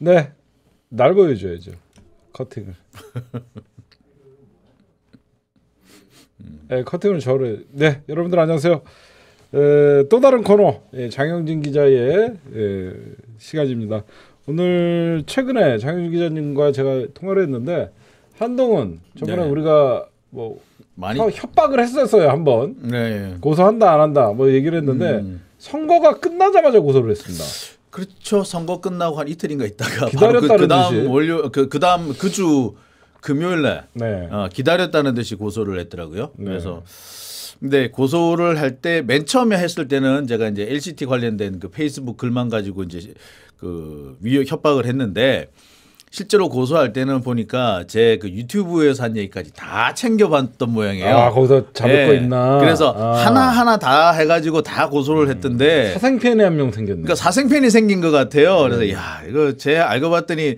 네, 날 보여줘야죠. 커팅을. 네, 커팅을 저를. 네, 여러분들 안녕하세요. 에, 또 다른 코너 예, 장영진 기자의 예, 시간입니다. 오늘 최근에 장영진 기자님과 제가 통화를 했는데 한동훈 저번에 네. 우리가 뭐 많이 협박을 했었어요 한번 네. 고소한다 안 한다 뭐 얘기를 했는데 음. 선거가 끝나자마자 고소를 했습니다. 그렇죠. 선거 끝나고 한 이틀인가 있다가 그 기다렸다는 그, 그다음 듯이. 월요 그 그다음 그 주 금요일날 네. 어, 기다렸다는 듯이 고소를 했더라고요. 네. 그래서 근데 고소를 할 때 맨 처음에 했을 때는 제가 이제 LCT 관련된 그 페이스북 글만 가지고 이제 그 위협 협박을 했는데 실제로 고소할 때는 보니까 제 그 유튜브에서 한 얘기까지 다 챙겨봤던 모양이에요. 아 거기서 잡을 네. 거 있나. 그래서 아. 하나 하나 다 해가지고 다 고소를 음. 했던데 음, 사생팬이 한명 생겼네. 그러니까 사생팬이 생긴 것 같아요. 네. 그래서 야 이거 제 알고 봤더니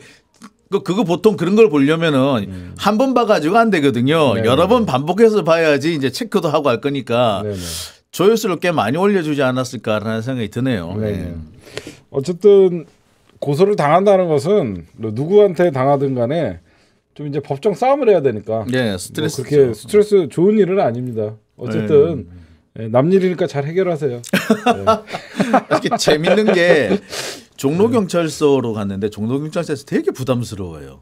그 그거 보통 그런 걸 보려면은 음. 한번 봐가지고 안 되거든요. 네네. 여러 번 반복해서 봐야지 이제 체크도 하고 할 거니까 네네. 네. 조회수를 꽤 많이 올려주지 않았을까라는 생각이 드네요. 네. 네. 예. 어쨌든 고소를 당한다는 것은 뭐 누구한테 당하든 간에 좀 이제 법정 싸움을 해야 되니까. 예, 스트레스. 뭐 그렇게 스트레스 좋은 일은 아닙니다. 어쨌든 예. 예. 예 남 일이니까 잘 해결하세요. 예. 이렇게 재밌는 게 종로 경찰서로 갔는데 종로 경찰서에서 되게 부담스러워요.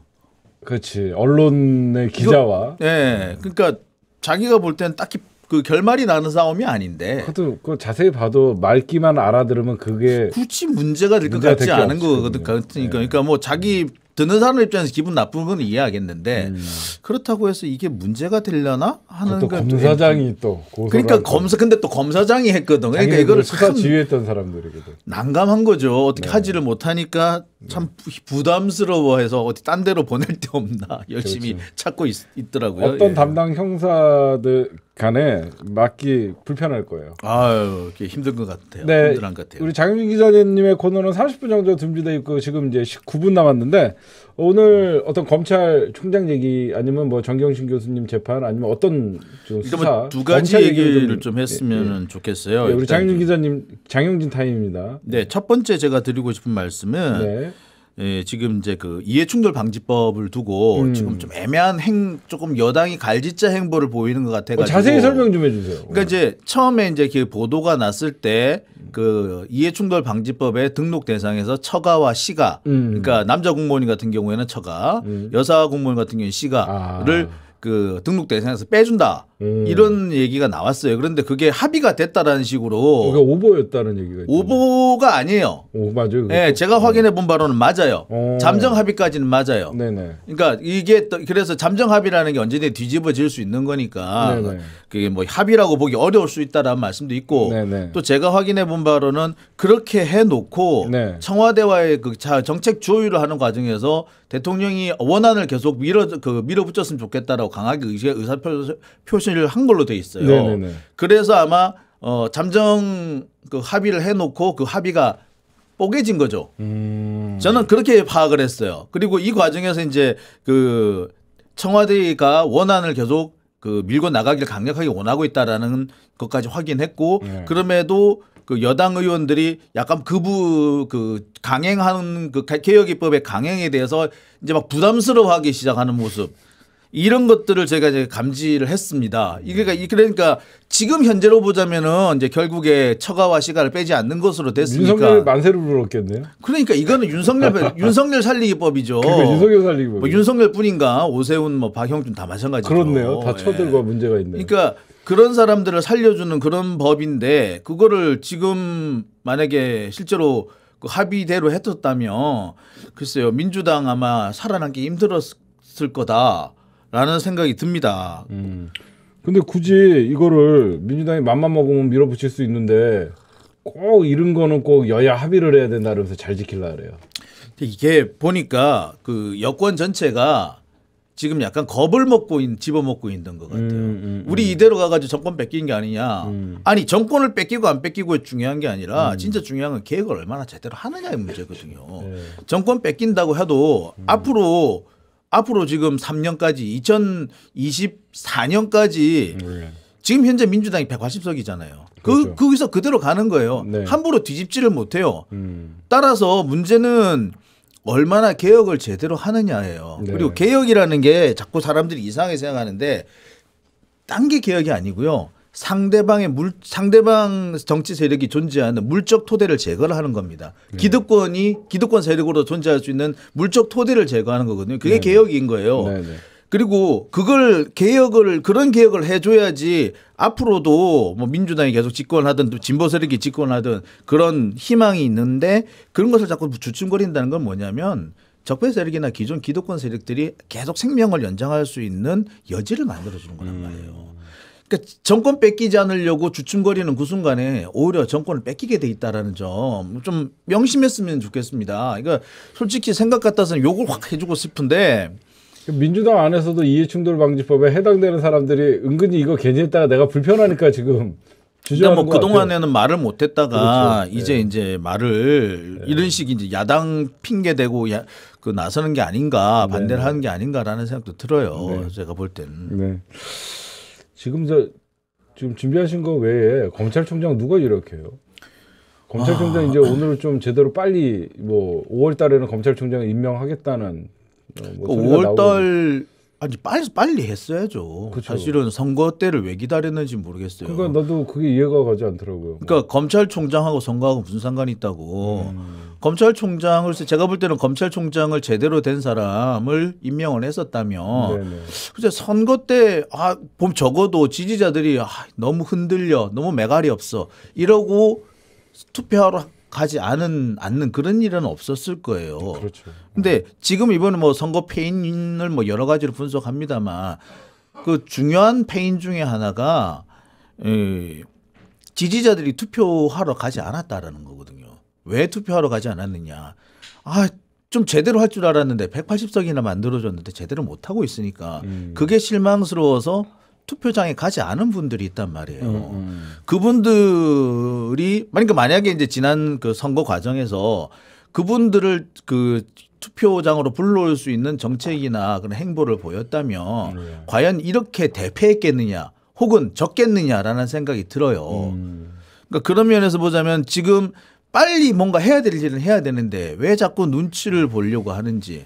그렇지 언론의 기자와. 예, 네. 그러니까 자기가 볼 때는 딱히 그 결말이 나는 싸움이 아닌데. 그것도 그 자세히 봐도 말기만 알아들으면 그게 굳이 문제가 될 것 같지 않은 거거든. 그러니까, 그러니까 뭐 자기 음. 듣는 사람 입장에서 기분 나쁜 건 이해하겠는데 음. 그렇다고 해서 이게 문제가 되려나 하는 또 검사장이 또 그러니까 검사 근데 또 검사장이 했거든 그러니까 이거를 수사 지휘했던 사람들이거든 난감한 거죠 어떻게 네. 하지를 못하니까 참 부담스러워해서 어디 딴 데로 보낼 데 없나 열심히 그렇죠. 찾고 있, 더라고요 어떤 예. 담당 형사들 간에 맡기 불편할 거예요. 아유, 힘든 것 같아요. 네, 힘든 것 같아요. 우리 장윤 기자님의 코너는 30분 정도 준비돼 있고 지금 이제 19분 남았는데 오늘 어떤 검찰총장 얘기 아니면 뭐 정경심 교수님 재판 아니면 어떤 좀 뭐 수사 두 가지 얘기를 좀, 좀 했으면 예, 예, 좋겠어요. 예, 우리 장윤 기자님 장영진 타임입니다. 네, 첫 번째 제가 드리고 싶은 말씀은. 네. 예, 지금 이제 그 이해충돌 방지법을 두고 음. 지금 좀 애매한 행 조금 여당이 갈짓자 행보를 보이는 것 같아가지고 어, 자세히 설명 좀 해주세요. 그러니까 이제 처음에 이제 그 보도가 났을 때 그 이해충돌 방지법에 등록 대상에서 처가와 시가 음. 그러니까 남자 공무원 같은 경우에는 처가, 음. 여사 공무원 같은 경우는 시가를 아. 그 등록 대상에서 빼준다 음. 이런 얘기가 나왔어요. 그런데 그게 합의가 됐다라는 식으로 그러 그러니까 오보였다는 얘기가 아 오보가 아니에요. 오 맞아요. 예, 네, 제가 음. 확인해 본 바로는 맞아요. 오. 어. 잠정 합의까지는 맞아요. 네네. 그러니까 이게 또 그래서 잠정 합의라는 게 언제든 뒤집어질 수 있는 거니까 네네. 그게 뭐 합의라고 보기 어려울 수 있다라는 말씀도 있고 네네. 또 제가 확인해 본 바로는 그렇게 해놓고 네. 청와대와의 그 정책 조율을 하는 과정에서 대통령이 원안을 계속 밀어 그 밀어붙였으면 좋겠다라고. 강하게 의사, 의사표시를 한 걸로 돼 있어요. 네네네. 그래서 아마 어, 잠정 그 합의를 해놓고 그 합의가 뽀개진 거죠. 음. 저는 그렇게 파악을 했어요. 그리고 이 과정에서 이제 그 청와대가 원안을 계속 그 밀고 나가길 강력하게 원하고 있다라는 것까지 확인했고 네. 그럼에도 그 여당 의원들이 약간 그부 그 강행하는 그 개혁입법의 강행에 대해서 이제 막 부담스러워하기 시작하는 모습 이런 것들을 제가 이제 감지를 했습니다. 이게 그러니까, 그러니까 지금 현재로 보자면은 이제 결국에 처가와 시가를 빼지 않는 것으로 됐으니까 윤석열 만세를 불렀겠네요. 그러니까 이거는 윤석열 윤석열 살리기법이죠. 그러니까 윤석열 살리기법. 뭐 윤석열뿐인가 오세훈 뭐 박형준 다 마찬가지죠. 그렇네요. 다 쳐들고 예. 문제가 있네요. 그러니까 그런 사람들을 살려주는 그런 법인데 그거를 지금 만약에 실제로 그 합의대로 했었다면 글쎄요 민주당 아마 살아남기 힘들었을 거다. 라는 생각이 듭니다. 음. 근데 굳이 이거를 민주당이 맘만 먹으면 밀어붙일 수 있는데 꼭 이런 거는 꼭 여야 합의를 해야 된다 그러면서 잘 지킬라 그래요. 이게 보니까 그 여권 전체가 지금 약간 겁을 먹고 있, 는 집어먹고 있는 것 같아요. 음, 음, 우리 음. 이대로 가가지고 정권 뺏긴 게 아니냐. 음. 아니 정권을 뺏기고 안뺏기고 중요한 게 아니라 음. 진짜 중요한 건 계획을 얼마나 제대로 하느냐의 문제거든요. 네. 정권 뺏긴다고 해도 앞으로 앞으로 지금 3년까지 2024년까지 네. 지금 현재 민주당이 180석이잖아요. 그, 그렇죠. 거기서 그대로 가는 거예요. 네. 함부로 뒤집지를 못해요. 음. 따라서 문제는 얼마나 개혁을 제대로 하느냐예요. 네. 그리고 개혁이라는 게 자꾸 사람들이 이상하게 생각하는데 딴 게 개혁이 아니고요. 상대방의 물 상대방 정치 세력이 존재하는 물적 토대를 제거를 하는 겁니다. 네. 기득권이 기득권 세력으로 존재할 수 있는 물적 토대를 제거하는 거거든요. 그게 네네. 네. 개혁인 거예요. 네네. 네. 그리고 그걸 개혁을 그런 개혁을 해줘야지 앞으로도 뭐 민주당이 계속 집권하든 또 진보 세력이 집권하든 그런 희망이 있는데 그런 것을 자꾸 주춤거린다는 건 뭐냐면 적폐 세력이나 기존 기득권 세력들이 계속 생명을 연장할 수 있는 여지를 만들어주는 거란 음. 말이에요. 음. 그러니까 정권 뺏기지 않으려고 주춤거리는 그 순간에 오히려 정권을 뺏기게 돼 있다라는 점 좀 명심했으면 좋겠습니다. 그러니까 솔직히 생각 같아서는 욕을 확 해주고 싶은데 민주당 안에서도 이해충돌방지법에 해당되는 사람들이 은근히 이거 괜히 했다가 내가 불편하니까 지금 그러니까 뭐 그동안에는 같아요. 말을 못했다가 그렇죠. 이제 네. 이제 말을 네. 이런 식 이제 야당 핑계 대고 야, 그 나서는 게 아닌가 네. 반대를 네. 하는 게 아닌가라는 생각도 들어요. 네. 제가 볼 때는. 지금 저 지금 준비하신 거 외에 검찰총장 누가 이렇게 해요? 검찰총장 아... 이제 오늘 좀 제대로 빨리 뭐 5월 달에는 검찰총장 임명하겠다는 어, 뭐 5월 그러니까 달 아니 빨리 빨리 했어야죠. 그쵸. 사실은 선거 때를 왜 기다렸는지 모르겠어요. 그러니까 나도 그게 이해가 가지 않더라고요. 그러니까 검찰총장하고 선거하고 무슨 상관이 있다고. 음. 검찰총장을 제가 볼 때는 검찰총장을 제대로 된 사람을 임명을 했었다면 그래 선거 때아 적어도 지지자들이 아, 너무 흔들려 너무 메갈이 없어 이러고 투표하러 가지 않은 않는 그런 일은 없었을 거예요. 그렇죠. 근데 지금 이번에 뭐 선거 패인을 뭐 여러 가지로 분석합니다만 그 중요한 패인 중에 하나가 에, 지지자들이 투표하러 가지 않았다라는 거고. 왜 투표하러 가지 않았느냐. 아, 좀 제대로 할 줄 알았는데 180석이나 만들어줬는데 제대로 못 하고 있으니까 음. 그게 실망스러워서 투표장에 가지 않은 분들이 있단 말이에요. 음, 음. 그분들이 그러니까 만약에 이제 지난 그 선거 과정에서 그분들을 그 투표장으로 불러올 수 있는 정책이나 그런 행보를 보였다면 음. 과연 이렇게 대패했겠느냐 혹은 적겠느냐라는 생각이 들어요. 음. 그러니까 그런 면에서 보자면 지금 빨리 뭔가 해야 될 일은 해야 되는데 왜 자꾸 눈치를 보려고 하는지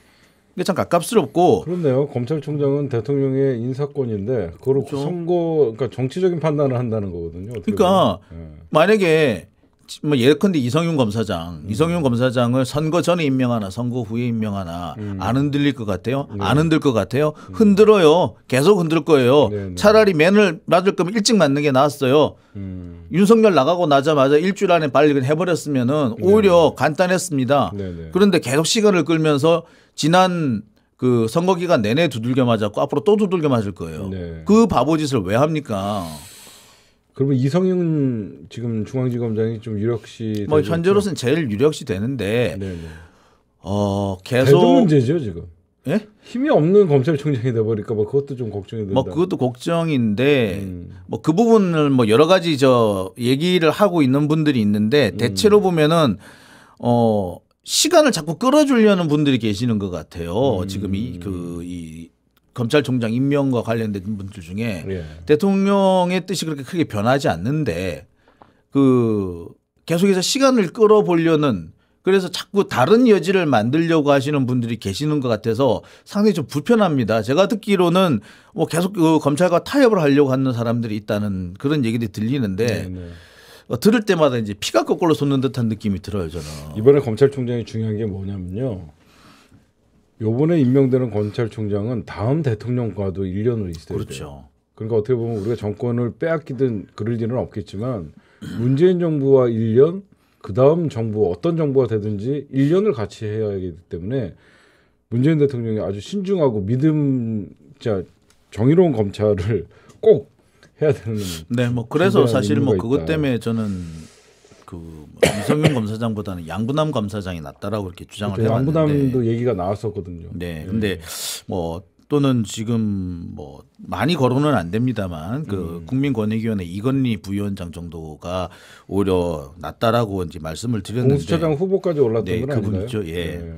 이게 참 가깝스럽고 그렇네요. 검찰총장은 대통령의 인사권인데 그걸 그렇죠. 선거 그러니까 정치적인 판단을 한다는 거거든요. 그러니까 예. 만약에 뭐 예컨대 이성윤 검사장, 음. 이성윤 검사장을 선거 전에 임명하나 선거 후에 임명하나 음. 안 흔들릴 것 같아요? 네. 안 흔들 것 같아요? 음. 흔들어요. 계속 흔들 거예요. 네, 네. 차라리 맨을 맞을 거면 일찍 맞는 게 나았어요. 음. 윤석열 나가고 나자마자 일주일 안에 빨리 해버렸으면은 네. 오히려 간단했습니다. 네, 네. 그런데 계속 시간을 끌면서 지난 그 선거 기간 내내 두들겨 맞았고 앞으로 또 두들겨 맞을 거예요. 그 바보짓을 왜 합니까? 그러면 이성윤 지금 중앙지검장이 좀 유력시 뭐 현재로서는 제일 유력시 되는데 네네. 네. 어 계속 문제죠 지금. 예? 힘이 없는 검찰총장이 돼버릴까 봐 그것도 좀 걱정이 뭐 된다. 뭐 그것도 걱정인데 음. 뭐그 부분을 뭐 여러 가지 저 얘기를 하고 있는 분들이 있는데 음. 대체로 음. 보면은 어 시간을 자꾸 끌어주려는 분들이 계시는 것 같아요. 음. 지금 이 그이 그, 음. 이 검찰총장 임명과 관련된 분들 중에 예. 대통령의 뜻이 그렇게 크게 변하지 않는데 그 계속해서 시간을 끌어보려는 그래서 자꾸 다른 여지를 만들려고 하시는 분들이 계시는 것 같아서 상당히 좀 불편합니다. 제가 듣기로는 뭐 계속 그 검찰과 타협을 하려고 하는 사람들이 있다는 그런 얘기들이 들리는데 네네. 네. 어, 들을 때마다 이제 피가 거꾸로 솟는 듯한 느낌이 들어요 저는. 이번에 검찰총장이 중요한 게 뭐냐면요. 요번에 임명되는 검찰총장은 다음 대통령과도 1년 후 있어야 그렇죠. 돼요. 그러니까 어떻게 보면 우리가 정권을 빼앗기든 그럴 일은 없겠지만 문재인 정부와 1년 그 다음 정부 어떤 정부가 되든지 1년을 같이 해야 하기 때문에 문재인 대통령이 아주 신중하고 믿음 자 정의로운 검찰을 꼭 해야 되는. 네, 뭐 그래서 사실 뭐 그것 있다. 때문에 저는 그 이성윤 뭐 검사장보다는 양구남 검사장이 낫다라고 이렇게 주장을 그렇 해왔는데 양구남도 얘기가 나왔었거든요. 네, 예. 근데 뭐 또는 지금 뭐 많이 거론은 안 됩니다만 그 음. 국민권익위원회 이건희 부위원장 정도가 오히려 낫다라고 이제 말씀을 드렸는데 공수처장 후보까지 올랐던 네, 그분이죠. 예. 네.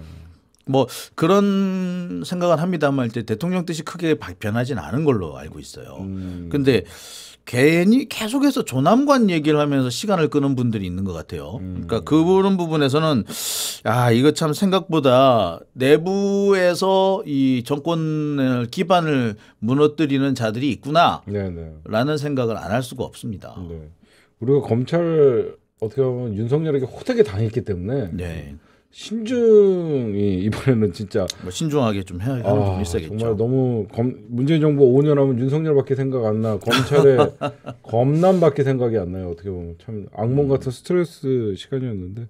뭐 그런 생각은 합니다만 이제 대통령 뜻이 크게 변하진 않은 걸로 알고 있어요. 음. 근데 괜히 계속해서 조남관 얘기를 하면서 시간을 끄는 분들이 있는 것 같아요. 음. 그러니까 그런 부분에서는 아 이거 참 생각보다 내부에서 이 정권을 기반을 무너뜨리는 자들이 있구나라는 네, 네. 생각을 안 할 수가 없습니다. 네. 우리가 검찰 어떻게 보면 윤석열에게 호되게 당했기 때문에 네. 신중이 이번에는 진짜 뭐 신중하게 좀 해야 하는 아, 이 세겠죠. 정말 너무 검, 문재인 정부 5년 하면 윤석열밖에 생각 안 나. 검찰의 검난밖에 생각이 안 나요. 어떻게 보면 참 악몽 같은 스트레스 시간이었는데.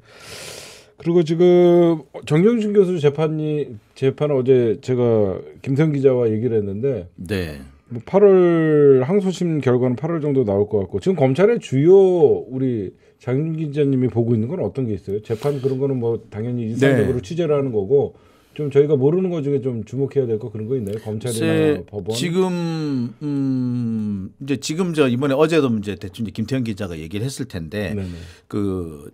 그리고 지금 정경심 교수 재판이 재판을 어제 제가 김성 기자와 얘기를 했는데 네. 뭐 8월 항소심 결과는 8월 정도 나올 것 같고 지금 검찰의 주요 우리 장윤 기자님이 보고 있는 건 어떤 게 있어요? 재판 그런 거는 뭐 당연히 일상적으로 네. 취재를 하는 거고 좀 저희가 모르는 것 중에 좀 주목해야 될 거 그런 거 있나요? 검찰이나 법원? 지금 음 이제 지금 저 이번에 어제도 이제 대충 김태현 기자가 얘기를 했을 텐데 네네. 그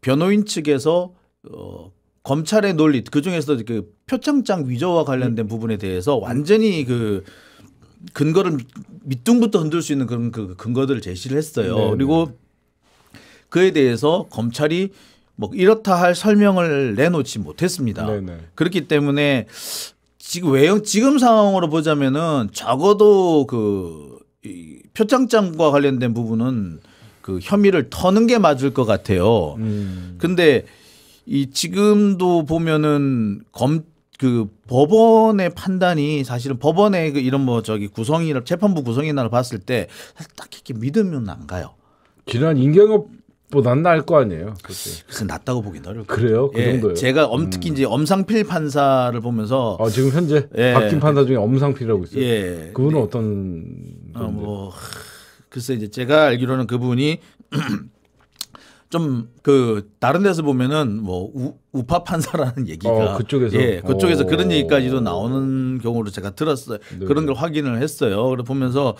변호인 측에서 어 검찰의 논리 그 중에서도 그 표창장 위조와 관련된 음. 부분에 대해서 완전히 그 근거를 밑둥부터 흔들 수 있는 그런 그 근거들을 제시를 했어요. 네네. 그리고 그에 대해서 검찰이 뭐 이렇다 할 설명을 내놓지 못했습니다. 네네. 네. 그렇기 때문에 지금 외형 지금 상황으로 보자면은 적어도 그이 표창장과 관련된 부분은 그 혐의를 터는 게 맞을 것 같아요. 그런데이 음. 지금도 보면은 검 그 법원의 판단이 사실은 법원의 그 이런 뭐 저기 구성이나 재판부 구성이나를 봤을 때딱히 믿으면 안 가요. 지난 인경엽 보단 나을 거 아니에요. 그치? 글쎄 낫다고 보긴 어려워. 그래요? 그 예, 정도요. 제가 엄, 특히 음. 이제 엄상필 판사를 보면서 아, 지금 현재 예. 바뀐 판사 중에 엄상필이라고 있어요. 예. 그분은 네. 어떤 어, 뭐 글쎄 이제 제가 알기로는 그분이 좀그 다른 데서 보면은 뭐 우, 우파 판사라는 얘기가 어, 그쪽에서 예 그쪽에서 오. 그런 어. 얘기까지도 나오는 경우를 제가 들었어요 네. 그런 걸 확인을 했어요 그래 보면서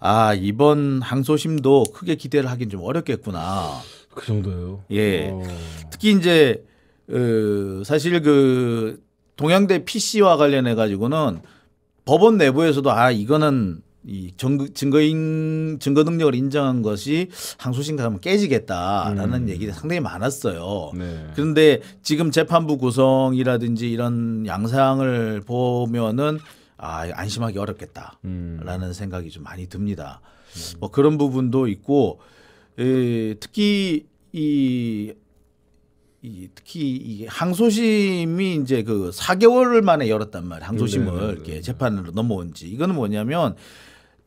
아 이번 항소심도 크게 기대를 하긴 좀 어렵겠구나 그 정도예요 예 오. 어. 특히 이제 그 사실 그 동양대 PC와 관련해 가지고는 법원 내부에서도 아 이거는 이 증거인 증거 능력을 인정한 것이 항소심 가면 깨지겠다라는 음. 얘기가 상당히 많았어요. 네. 그런데 지금 재판부 구성이라든지 이런 양상을 보면은 아 안심하기 어렵겠다라는 음. 생각이 좀 많이 듭니다. 음. 뭐 그런 부분도 있고 에, 특히 이, 이 특히 이 항소심이 이제 그 4개월 만에 열었단 말이에요. 항소심을 네 네, 네, 네, 네. 이렇게 재판으로 넘어온 지 이거는 뭐냐면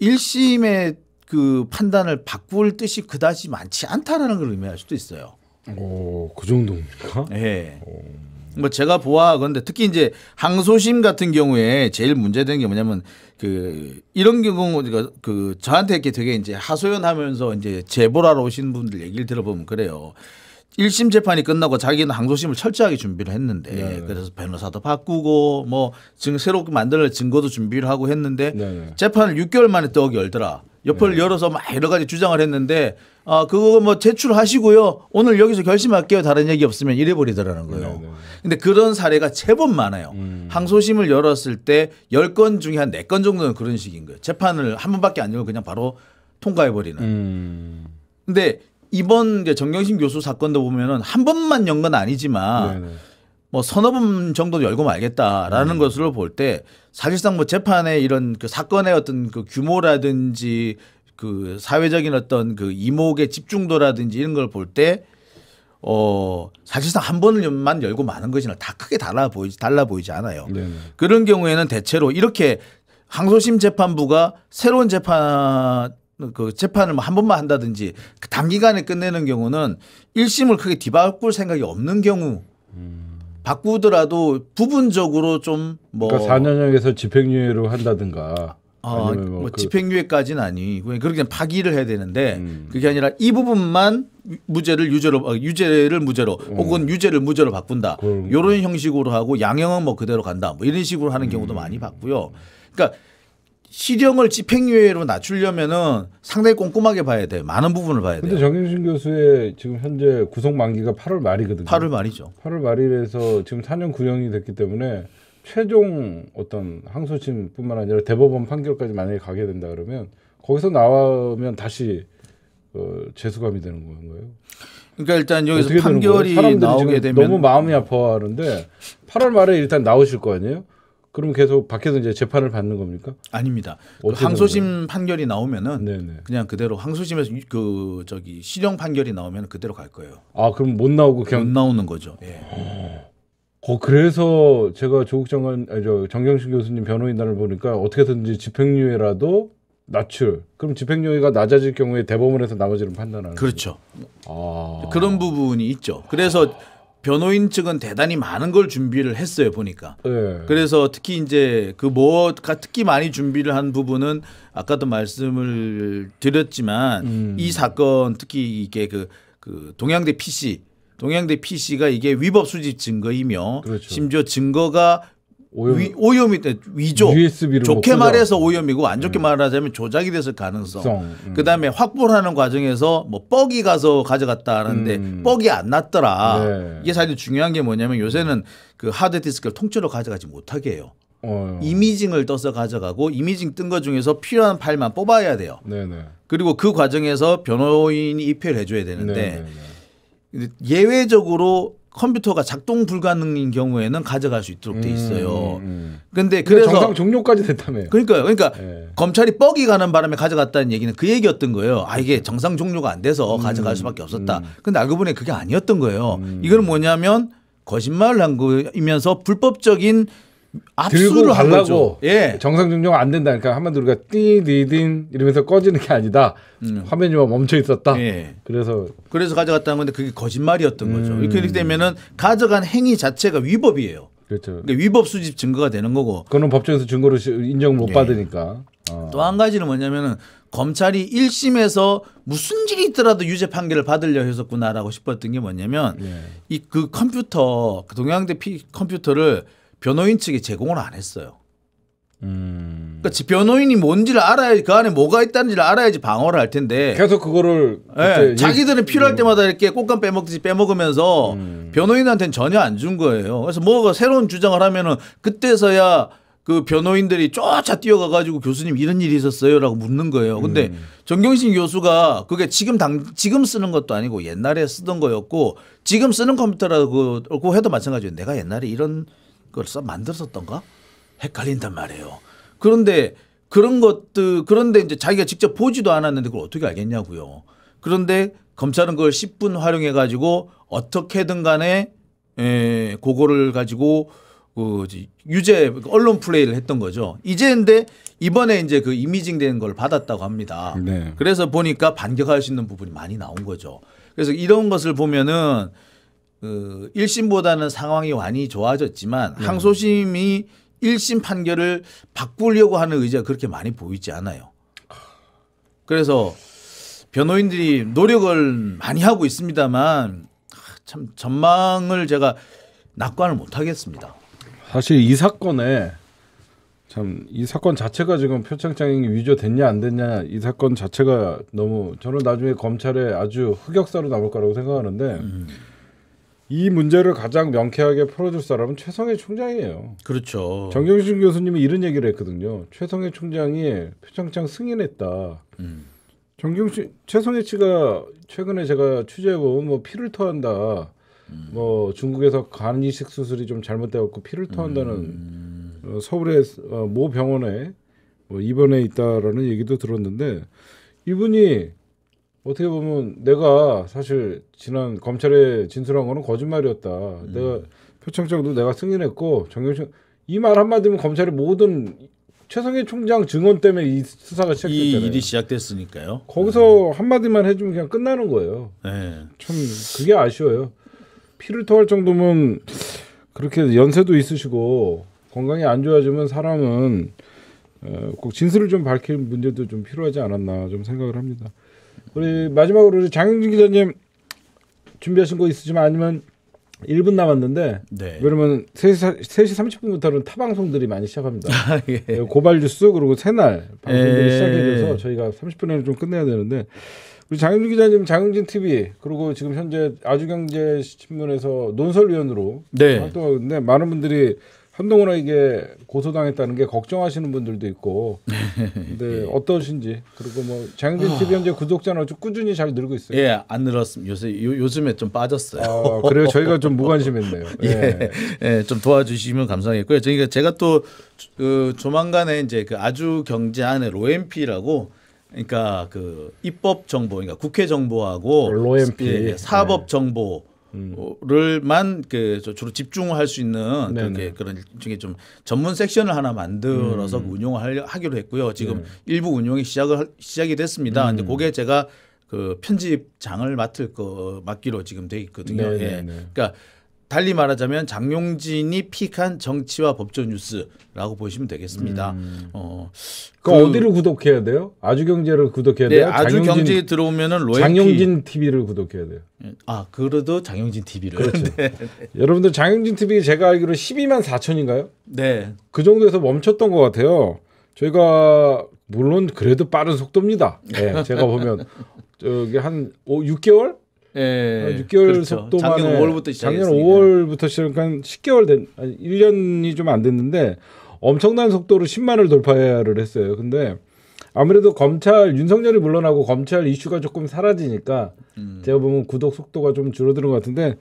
1심의 그 판단을 바꿀 뜻이 그다지 많지 않다라는 걸 의미할 수도 있어요. 오, 그 정도입니까? 네. 뭐 제가 보아 그런데 특히 이제 항소심 같은 경우에 제일 문제되는 게 뭐냐면 그 이런 경우 그러니까 그 저한테 이렇게 되게 이제 하소연하면서 이제 재보라러 오신 분들 얘기를 들어보면 그래요. 1심 재판이 끝나고 자기는 항소심을 철저하게 준비를 했는데 네, 네. 그래서 변호사도 바꾸고 뭐 지금 새롭게 만들 증거도 준비를 하고 했는데 네, 네. 재판을 6개월 만에 떡 열더라. 옆을 네 열어서 막 여러 가지 주장을 했는데 아 그거 뭐 제출하시고요. 오늘 여기서 결심할게요. 다른 얘기 없으면 이래 버리더라는 네, 거예요. 근데 그런 사례가 제법 많아요. 음. 항소심을 열었을 때 10건 중에 한 4건 정도는 그런 식인 거예요. 재판을 한 번밖에 안 열고 그냥 바로 통과해 버리는. 음. 근데 이번 이제 정경심 교수 사건도 보면은 한 번만 연 건 아니지만 네네. 네. 뭐 서너 번 정도 열고 말겠다라는 음. 것으로 볼 때 사실상 뭐 재판의 이런 그 사건의 어떤 그 규모라든지 그 사회적인 어떤 그 이목의 집중도라든지 이런 걸 볼 때 어, 사실상 한 번만 열고 마는 것이나 다 크게 달라 보이지, 달라 보이지 않아요. 네네. 네. 그런 경우에는 대체로 이렇게 항소심 재판부가 새로운 재판 그 재판을 뭐 한 번만 한다든지 그 단기간에 끝내는 경우는 1심을 크게 뒤바꿀 생각이 없는 경우 음. 바꾸더라도 부분적으로 좀 뭐 그러니까 4년형에서 집행유예로 한다든가 아, 뭐, 뭐 그... 집행유예까지는 아니고 그렇게 파기를 해야 되는데 음. 그게 아니라 이 부분만 무죄를 유죄로 어, 유죄를 무죄로 음. 혹은 유죄를 무죄로 바꾼다 요런 형식으로 하고 양형은 뭐 그대로 간다 뭐 이런 식으로 하는 경우도 음. 많이 봤고요. 그러니까 실형을 집행유예로 낮추려면은 상당히 꼼꼼하게 봐야 돼. 많은 부분을 봐야 돼. 근데 정경심 교수의 지금 현재 구속 만기가 8월 말이거든요. 8월 말이죠. 8월 말이래서 지금 4년 구형이 됐기 때문에 최종 어떤 항소심뿐만 아니라 대법원 판결까지 만약에 가게 된다 그러면 거기서 나오면 다시 어, 재수감이 되는 건가요? 그러니까 일단 여기서 판결이 나오게 되면 너무 마음이 아파하는데 8월 말에 일단 나오실 거 아니에요? 그럼 계속 밖에서 이제 재판을 받는 겁니까? 아닙니다. 그 항소심 판결이 나오면은 네네. 네. 그냥 그대로 항소심에서 그 저기 실형 판결이 나오면 그대로 갈 거예요. 아 그럼 못 나오고 그냥 못 나오는 거죠. 예. 어, 어 그래서 제가 조국 장관 아저 정경심 교수님 변호인단을 보니까 어떻게든지 집행유예라도 낮출. 그럼 집행유예가 낮아질 경우에 대법원에서 나머지를 판단하는. 그렇죠. 아. 그런 부분이 있죠. 그래서 변호인 측은 대단히 많은 걸 준비를 했어요 보니까. 네. 그래서 특히 이제 그뭐가 특히 많이 준비를 한 부분은 아까도 말씀을 드렸지만 음. 이 사건 특히 이게 그, 그 동양대 PC 동양대 PC가 이게 위법 수집 증거이며 그렇죠. 심지어 증거가 오염. 위, 오염이 돼 위조. USB를 좋게 말해서 오염이고 안 좋게 음. 말하자면 조작이 됐을 가능성. 음. 그다음에 확보를 하는 과정에서 뭐 뻑이 가서 가져갔다 하는데 음. 뻑이 안 났더라. 네. 이게 사실 중요한 게 뭐냐면 요새는 그 하드 디스크를 통째로 가져가지 못하게 해요. 어. 이미징을 떠서 가져가고 이미징 뜬 거 중에서 필요한 파일만 뽑아야 돼요. 네네. 네. 그리고 그 과정에서 변호인이 입회를 해줘야 되는데 네네. 네, 네. 예외적으로 컴퓨터가 작동 불가능인 경우에는 가져갈 수 있도록 돼 음, 있어요. 음, 음. 근데 그래서 정상 종료까지 됐다며요. 그러니까요. 그러니까 네. 검찰이 뻑이 가는 바람에 가져갔다는 얘기는 그 얘기였던 거예요. 아 이게 정상 종료가 안 돼서 음, 가져갈 수밖에 없었다. 음. 근데 알고 보니 그게 아니었던 거예요. 음. 이건 뭐냐면 거짓말을 한 거이면서 불법적인 압수를 들고 가려고 예. 정상 증정 안 된다. 그러니까 한마디로 우리가 그러니까 띠디딘 이러면서 꺼지는 게 아니다. 음. 화면이 멈춰 있었다. 예. 그래서 그래서 가져갔다는 건데 그게 거짓말이었던 음. 거죠. 이렇게 되면은 가져간 행위 자체가 위법이에요. 그렇죠. 그러니까 위법 수집 증거가 되는 거고. 그건 법정에서 증거로 인정 못 예. 받으니까. 어. 또한 가지는 뭐냐면은 검찰이 1심에서 무슨 일이 있더라도 유죄 판결을 받으려 했었구나라고 싶었던 게 뭐냐면 예. 이그 컴퓨터 그 동양대 피 컴퓨터를 변호인 측이 제공을 안 했어요. 음... 그러니까 변호인이 뭔지를 알아야 그 안에 뭐가 있다는지를 알아야지 방어를 할 텐데 계속 그거를 네, 자기들은 필요할 음. 때마다 이렇게 꽃감 빼먹듯이 빼먹으면서 음... 변호인한테는 전혀 안 준 거예요. 그래서 뭐가 그 새로운 주장을 하면은 그때서야 그 변호인들이 쫓아 뛰어가가지고 교수님 이런 일이 있었어요라고 묻는 거예요. 근데 음. 정경심 교수가 그게 지금 당 지금 쓰는 것도 아니고 옛날에 쓰던 거였고 지금 쓰는 컴퓨터라고 해도 마찬가지예요. 내가 옛날에 이런 그걸 써 만들었던가 었 헷갈린단 말이에요. 그런데 그런 것들 그런데 이제 자기가 직접 보지도 않았는데 그걸 어떻게 알겠냐고요. 그런데 검찰은 그걸 10분 활용해 가지고 어떻게든 간에 에, 그거를 가지고 그 유죄 언론 플레이를 했던 거죠. 이제인데 이번에 이제 그 이미징된 걸 받았다고 합니다. 네. 그래서 보니까 반격할 수 있는 부분이 많이 나온 거죠. 그래서 이런 것을 보면은 그 1심보다는 상황이 많이 좋아졌지만 네. 항소심이 1심 판결을 바꾸려고 하는 의지가 그렇게 많이 보이지 않아요. 그래서 변호인들이 노력을 많이 하고 있습니다만 참 전망을 제가 낙관을 못 하겠습니다. 사실 이 사건에 참 이 사건 자체가 지금 표창장이 위조됐냐 안 됐냐 이 사건 자체가 너무 저는 나중에 검찰에 아주 흑역사로 남을 거라고 생각하는데 음. 이 문제를 가장 명쾌하게 풀어줄 사람은 최성해 총장이에요. 그렇죠. 정경심 교수님이 이런 얘기를 했거든요. 최성해 총장이 표창장 승인했다. 음. 정경심 최성해 씨가 최근에 제가 취재해본 뭐 피를 토한다. 음. 뭐 중국에서 간 이식 수술이 좀잘못되었고 피를 토한다는 음. 어, 서울의 어, 모 병원에 뭐 입원해 있다라는 얘기도 들었는데 이분이 어떻게 보면 내가 사실 지난 검찰에 진술한 거는 거짓말이었다. 음. 내가 표창장도 내가 승인했고 정경심 이말 한마디면 검찰의 모든 최성희 총장 증언 때문에 이 수사가 시작됐잖아요. 이 일이 시작됐으니까요. 거기서 음. 한마디만 해주면 그냥 끝나는 거예요. 네. 참 그게 아쉬워요. 피를 토할 정도면 그렇게 연세도 있으시고 건강이 안 좋아지면 사람은 어, 꼭 진술을 좀 밝힐 문제도 좀 필요하지 않았나 좀 생각을 합니다. 우리 마지막으로 우리 장영진 기자님 준비하신 거 있으시면 아니면 1분 남았는데 네. 왜냐면 3시, 3시 30분부터는 타 방송들이 많이 시작합니다. 아, 예. 네, 고발 뉴스 그리고 새날 방송들이 예. 시작이돼서 저희가 30분 안에 좀 끝내야 되는데 우리 장윤준 기자님 장윤진 TV 그리고 지금 현재 아주경제신문에서 논설위원으로 네. 활동하고 있는데 많은 분들이 한동훈이게 고소당했다는 게 걱정하시는 분들도 있고, 근데 어떠신지 그리고 뭐 장윤진 아. TV 현재 구독자는 아주 꾸준히 잘 늘고 있어요. 예, 안 늘었습니다. 요새 요, 요즘에 좀 빠졌어요. 아, 그래요? 저희가 좀 무관심했네요. 예, 예. 예, 좀 도와주시면 감사하겠고요. 저희가 제가 또 그, 조만간에 이제 그 아주 경제 안에 로엠피라고 그러니까 그 입법 정보, 그러니까 국회 정보하고 로엠피 예, 예 사법 정보. 네. 음. 어, 를만 그 주로 집중할 수 있는 그게 그런 중에 좀 전문 섹션을 하나 만들어서 음. 운영을 하기로 했고요. 지금 네. 일부 운영이 시작을 시작이 됐습니다. 음. 근데 그게 제가 그 편집장을 맡을 거 맡기로 지금 돼 있거든요. 예. 그러니까 달리 말하자면 장용진이 픽한 정치와 법조 뉴스라고 보시면 되겠습니다. 음. 어, 그, 어디를 구독해야 돼요? 아주경제를 구독해야 네, 돼요? 아주경제 들어오면은 로얄 장용진 TV를 구독해야 돼요. 아 그래도 장용진 TV를. 그렇죠. 네. 여러분들 장용진 TV 제가 알기로 12만 4천인가요? 네. 그 정도에서 멈췄던 것 같아요. 저희가 물론 그래도 빠른 속도입니다. 네, 제가 보면 저기 한 6개월 예, 6개월 그렇죠. 속도만 작년 5월부터 작년 5월부터 시작한 10개월 된 아니, 1년이 좀 안 됐는데 엄청난 속도로 10만을 돌파를 했어요. 근데 아무래도 검찰 윤석열이 물러나고 검찰 이슈가 조금 사라지니까 음. 제가 보면 구독 속도가 좀 줄어드는 것 같은데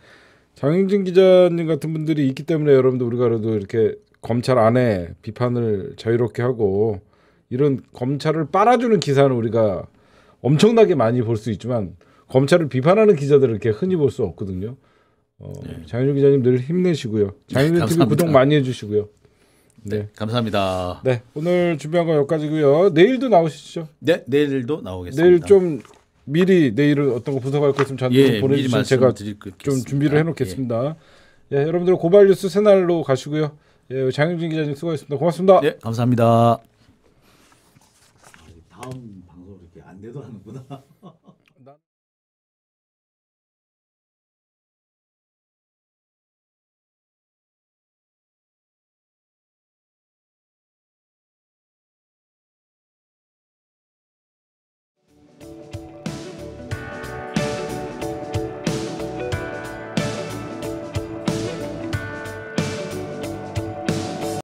장윤진 기자님 같은 분들이 있기 때문에 여러분도 우리가 그래도 이렇게 검찰 안에 비판을 자유롭게 하고 이런 검찰을 빨아주는 기사는 우리가 엄청나게 많이 볼 수 있지만 검찰을 비판하는 기자들을 이렇게 흔히 볼 수 없거든요. 어, 네. 장윤주 기자님 늘 힘내시고요. 장윤주 네, TV 구독 많이 해주시고요. 네. 네. 감사합니다. 네, 오늘 준비한 거 여기까지고요. 내일도 나오시죠? 네, 내일도 나오겠습니다. 내일 좀 미리 내일을 어떤 거 분석할 거있 저한테 예, 보내주시면 제가 좀 준비를 해놓겠습니다. 예. 예, 여러분들 고발 뉴스 새날로 가시고요. 예, 장윤진 기자님 수고하셨습니다. 고맙습니다. 예, 감사합니다. 다음 방송 이렇게 안 돼도 하는구나.